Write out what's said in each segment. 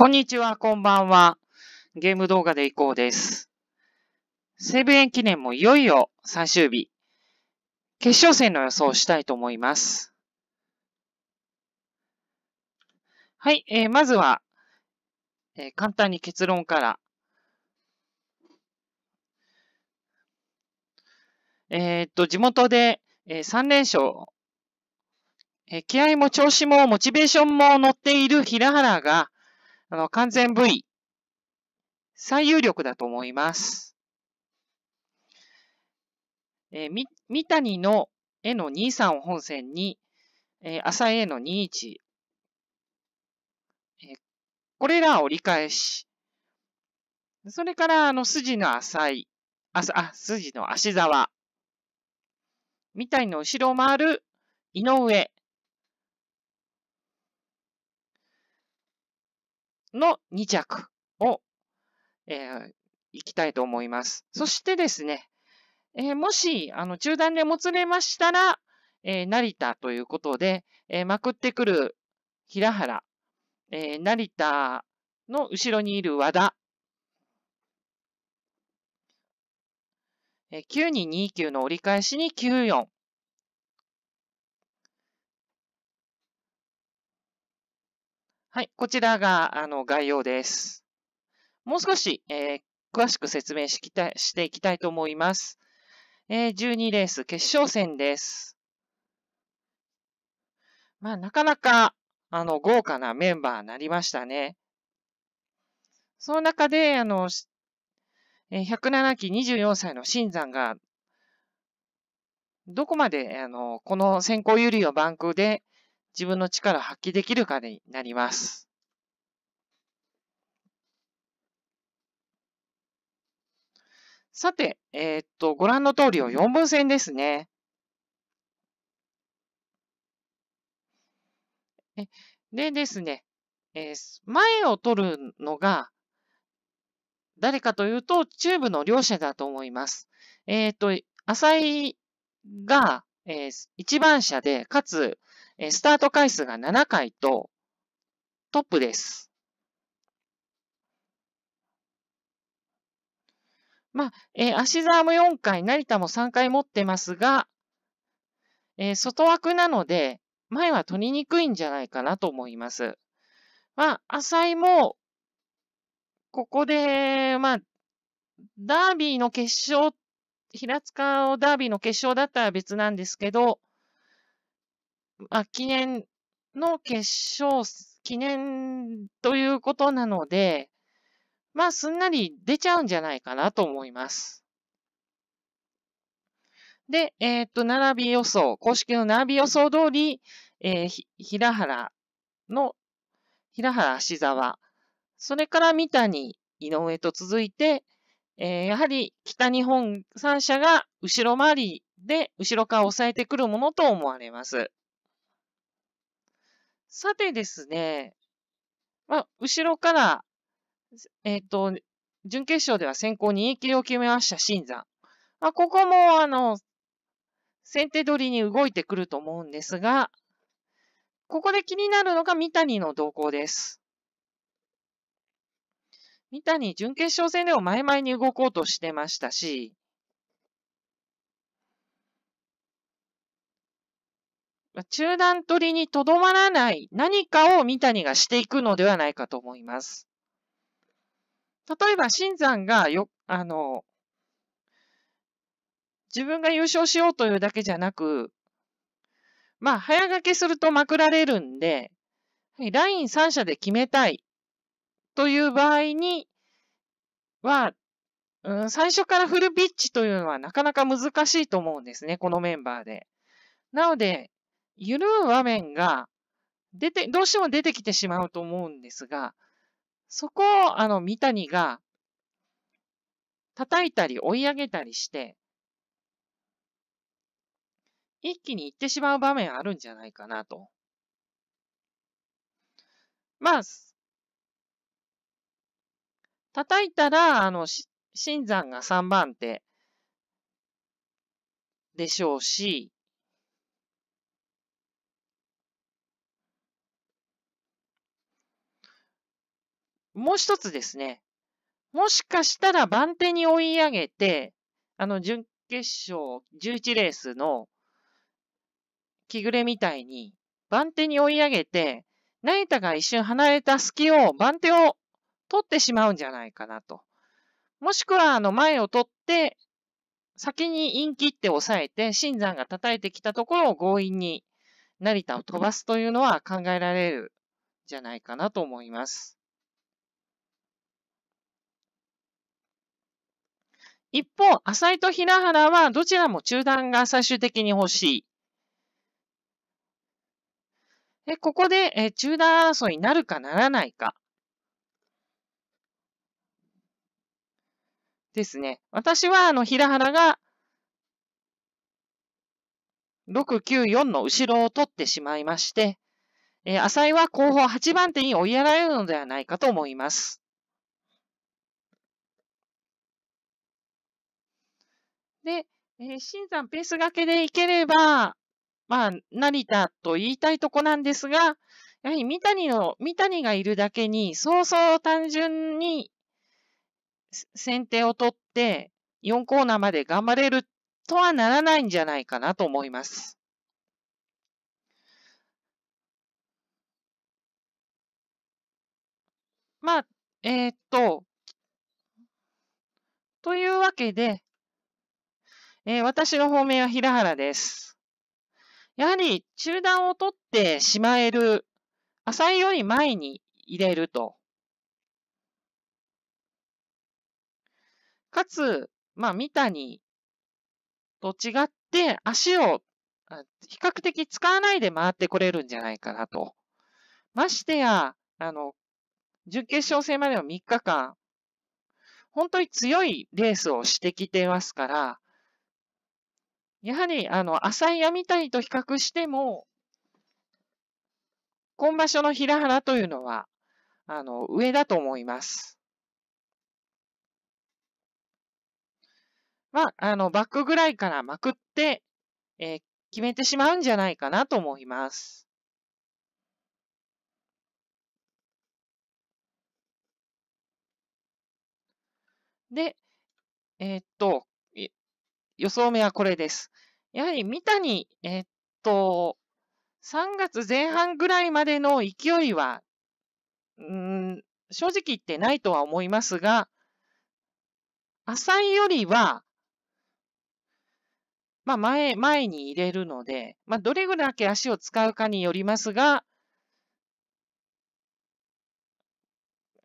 こんにちは、こんばんは。ゲーム動画でいこうです。西武園記念もいよいよ最終日。決勝戦の予想をしたいと思います。はい、えー、まずは、えー、簡単に結論から。えー、っと、地元で、えー、3連勝。えー、気合も調子もモチベーションも乗っている平原が、あの、完全部位、最有力だと思います。えー、み、三谷の絵の23を本線に、えー、浅井絵の21、えー、これらを折り返し、それから、あの、筋の浅い、あ、あ筋の足沢、みたいの後ろを回る井上、の2着を、えー、いきたいと思います。そしてですね、えー、もし、あの、中断でもつれましたら、えー、成田ということで、えー、まくってくる平原、えー、成田の後ろにいる和田、えー、9 2 2 9の折り返しに94、はい、こちらが、あの、概要です。もう少し、えー、詳しく説明しきたしていきたいと思います。えー、12レース決勝戦です。まあ、なかなか、あの、豪華なメンバーになりましたね。その中で、あの、107期24歳の新山が、どこまで、あの、この先行有利のバンクで自分の力を発揮できるかになります。さて、えー、っと、ご覧の通りを4分線ですね。でですね、えー、前を取るのが、誰かというと、チューブの両者だと思います。えっ、ー、と、浅井が、えー、1番車で、かつ、えスタート回数が7回とトップです。まあ、え足沢も4回、成田も3回持ってますが、え外枠なので、前は取りにくいんじゃないかなと思います。まあ、浅井も、ここで、まあ、ダービーの決勝、平塚をダービーの決勝だったら別なんですけど、まあ、記念の決勝、記念ということなので、まあ、すんなり出ちゃうんじゃないかなと思います。で、えー、っと、並び予想、公式の並び予想通り、えー、平原の、平原芦沢、それから三谷、井上と続いて、えー、やはり北日本3社が後ろ回りで後ろから抑えてくるものと思われます。さてですね、まあ、後ろから、えっ、ー、と、準決勝では先行に言いを決めました、新山。まあ、ここも、あの、先手取りに動いてくると思うんですが、ここで気になるのが三谷の動向です。三谷、準決勝戦でも前々に動こうとしてましたし、中断取りにとどまらない何かを三谷がしていくのではないかと思います。例えば、新山がよ、あの、自分が優勝しようというだけじゃなく、まあ、早掛けするとまくられるんで、ライン3社で決めたいという場合には、うん、最初からフルピッチというのはなかなか難しいと思うんですね、このメンバーで。なので、緩む場面が出て、どうしても出てきてしまうと思うんですが、そこを、あの、三谷が、叩いたり追い上げたりして、一気に行ってしまう場面あるんじゃないかなと。まあ、叩いたら、あの、新山が3番手でしょうし、もう一つですね、もしかしたら番手に追い上げて、あの、準決勝11レースの着ぐれみたいに、番手に追い上げて、成田が一瞬離れた隙を、番手を取ってしまうんじゃないかなと。もしくは、あの、前を取って、先にイン切って抑えて、新山が叩いてきたところを強引に成田を飛ばすというのは考えられるんじゃないかなと思います。一方、浅井と平原はどちらも中断が最終的に欲しい。でここで、え中断争いになるかならないか。ですね。私は、あの、平原が、694の後ろを取ってしまいまして、え浅井は後方8番手に追いやられるのではないかと思います。で、えー、新山ペース掛けでいければ、まあ、成田と言いたいとこなんですが、やはり三谷の、三谷がいるだけに、そうそう単純に先手を取って4コーナーまで頑張れるとはならないんじゃないかなと思います。まあ、えー、っと、というわけで、えー、私の方面は平原です。やはり中断を取ってしまえる、浅いより前に入れると。かつ、まあ、三谷と違って足を比較的使わないで回ってこれるんじゃないかなと。ましてや、あの、準決勝戦までの3日間、本当に強いレースをしてきてますから、やはり、あの、浅い闇谷と比較しても、今場所の平原というのは、あの、上だと思います。まあ、あの、バックぐらいからまくって、えー、決めてしまうんじゃないかなと思います。で、えー、っと、予想目はこれです。やはり三谷、えっと、3月前半ぐらいまでの勢いは、うん、正直言ってないとは思いますが、浅井よりは、まあ前、前に入れるので、まあどれぐらい足を使うかによりますが、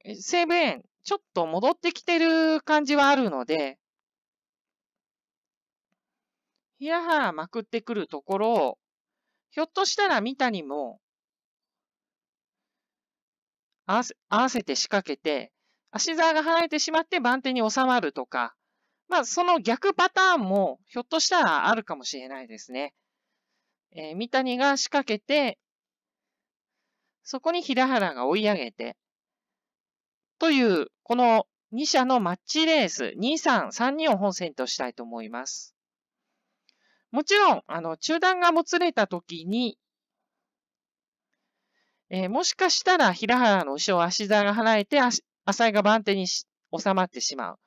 西武園、ちょっと戻ってきてる感じはあるので、ヒヤハまくってくるところを、ひょっとしたら三谷も、合わせ合わせて仕掛けて、足沢が離れてしまって番手に収まるとか、まあ、その逆パターンも、ひょっとしたらあるかもしれないですね。えー、三谷が仕掛けて、そこに平原が追い上げて、という、この2社のマッチレース、2、3、3、2を本戦としたいと思います。もちろん、あの、中断がもつれたときに、えー、もしかしたら平原の後ろ足座が離れて、浅井が番手に収まってしまう。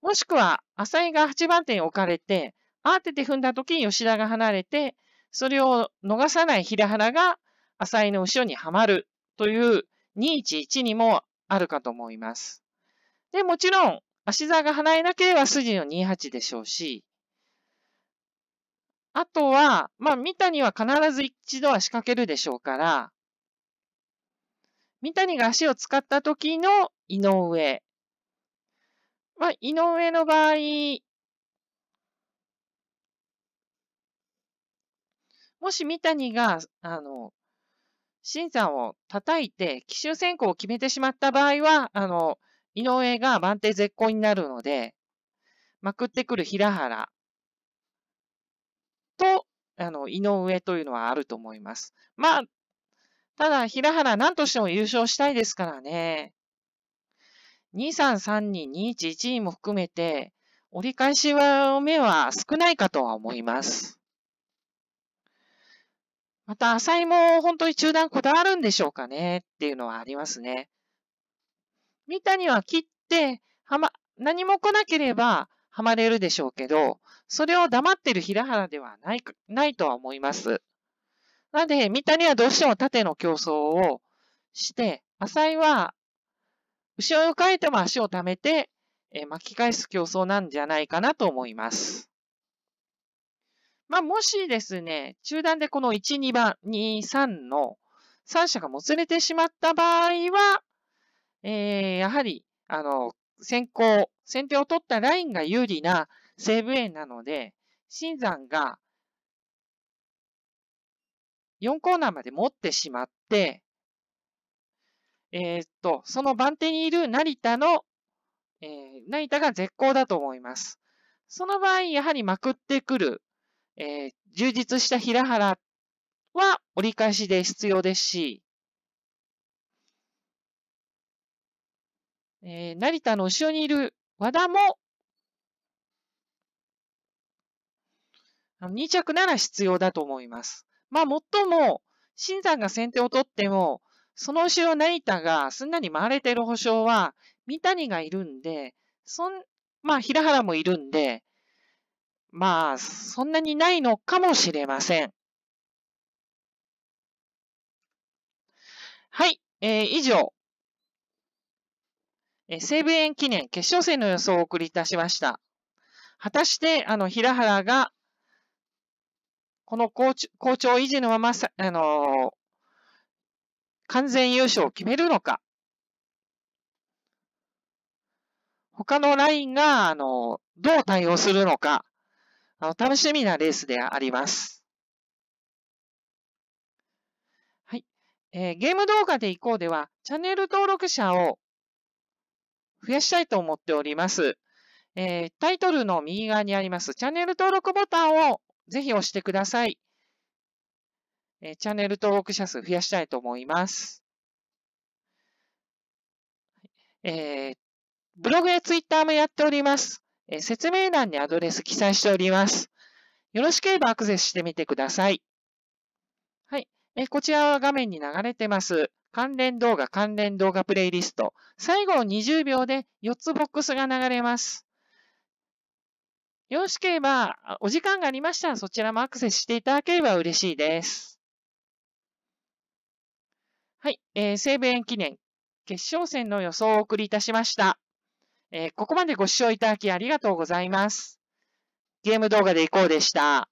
もしくは、浅井が8番手に置かれて、慌てて踏んだ時に吉田が離れて、それを逃さない平原が浅井の後ろにはまるという211にもあるかと思います。で、もちろん、足座が離れなければ筋の28でしょうし、あとは、まあ、三谷は必ず一度は仕掛けるでしょうから、三谷が足を使った時の井上。まあ、井上の場合、もし三谷が、あの、新さんを叩いて、奇襲選考を決めてしまった場合は、あの、井上が番手絶好になるので、まくってくる平原。と、あの、井上というのはあると思います。まあ、ただ、平原何としても優勝したいですからね。233211も含めて、折り返しは、目は少ないかとは思います。また、浅井も本当に中断こだわるんでしょうかねっていうのはありますね。三谷は切って、はま、何も来なければ、はまれるでしょうけど、それを黙ってる平原ではない、ないとは思います。なので、三谷はどうしても縦の競争をして、浅井は、後ろを変えても足を貯めて、え巻き返す競争なんじゃないかなと思います。まあ、もしですね、中断でこの1、2番、2、3の3者がもつれてしまった場合は、えー、やはり、あの、先行、先手を取ったラインが有利な西武園なので、新山が4コーナーまで持ってしまって、えー、っと、その番手にいる成田の、えー、成田が絶好だと思います。その場合、やはりまくってくる、えー、充実した平原は折り返しで必要ですし、えー、成田の後ろにいる和田も、2着なら必要だと思います。まあ、もっとも、新山が先手を取っても、その後ろ成田がすんなり回れてる保証は、三谷がいるんで、そん、まあ、平原もいるんで、まあ、そんなにないのかもしれません。はい、えー、以上、西武園記念決勝戦の予想をお送りいたしました。果たして、あの、平原が、この好調維持のまま、あのー、完全優勝を決めるのか、他のラインが、あの、どう対応するのか、あの、楽しみなレースであります。はい。えー、ゲーム動画でいこうでは、チャンネル登録者を増やしたいと思っております。えー、タイトルの右側にありますチャンネル登録ボタンをぜひ押してください。えー、チャンネル登録者数増やしたいと思います。えー、ブログやツイッターもやっております。えー、説明欄にアドレス記載しております。よろしければアクセスしてみてください。はい。えー、こちらは画面に流れてます。関連動画、関連動画プレイリスト。最後20秒で4つボックスが流れます。よろしければ、お時間がありましたらそちらもアクセスしていただければ嬉しいです。はい、えー、西武園記念決勝戦の予想をお送りいたしました。えー、ここまでご視聴いただきありがとうございます。ゲーム動画でいこうでした。